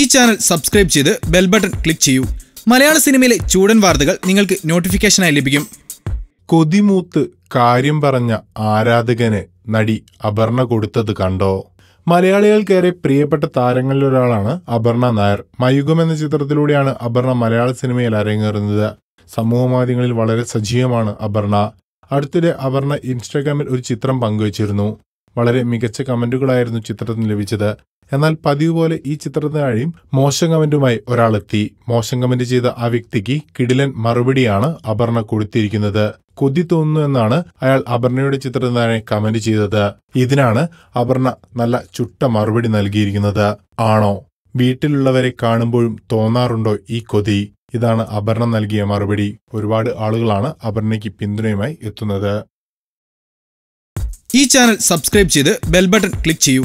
ഈ channel subscribe ചെയ്ത് bell button click ചെയ്യൂ മലയാള സിനിമയിലെ ചൂടൻ വാർത്തകൾ നിങ്ങൾക്ക് നോട്ടിഫിക്കേഷനായി ലഭിക്കും കൊതിമൂത്ത് കാര്യം പറഞ്ഞ ആരാധകന് നടി അപർണ കൊടുത്തത് കണ്ടോ മലയാളികൾക്കേറെ പ്രിയപ്പെട്ട താരങ്ങളിലൊരാളാണ് അപർണ നായർ മയുഗം എന്ന ചിത്രത്തിലൂടെയാണ് അപർണ മലയാള സിനിമയിൽ അരങ്ങേറുന്നത് സമൂഹ മാധ്യമങ്ങളിൽ വളരെ സജീവമാണ് അപർണ അടുത്തിടെ അപർണ ഇൻസ്റ്റാഗ്രാമിൽ ഒരു ചിത്രം പങ്കുവച്ചിരുന്നു വളരെ മികച്ച കമന്റുകളായിരുന്നു ചിത്രത്തിന് ലഭിച്ചത് എന്നാൽ പതിവ് പോലെ ഈ ചിത്രത്തിനാഴിയും മോശം കമന്റുമായി ഒരാളെത്തി മോശം കമന്റ് ചെയ്ത ആ വ്യക്തിക്ക് കിടിലൻ മറുപടിയാണ് അപർണ കൊടുത്തിരിക്കുന്നത് കൊതി തോന്നുന്നു എന്നാണ് അയാൾ അപർണയുടെ ചിത്രത്തിനായി കമന്റ് ചെയ്തത് ഇതിനാണ് അപർണ നല്ല ചുട്ട മറുപടി നൽകിയിരിക്കുന്നത് ആണോ വീട്ടിലുള്ളവരെ കാണുമ്പോഴും തോന്നാറുണ്ടോ ഈ കൊതി ഇതാണ് അപർണ നൽകിയ മറുപടി ഒരുപാട് ആളുകളാണ് അപർണയ്ക്ക് പിന്തുണയുമായി എത്തുന്നത് ഈ ചാനൽ സബ്സ്ക്രൈബ് ചെയ്ത് ബെൽബട്ടൺ ക്ലിക്ക് ചെയ്യൂ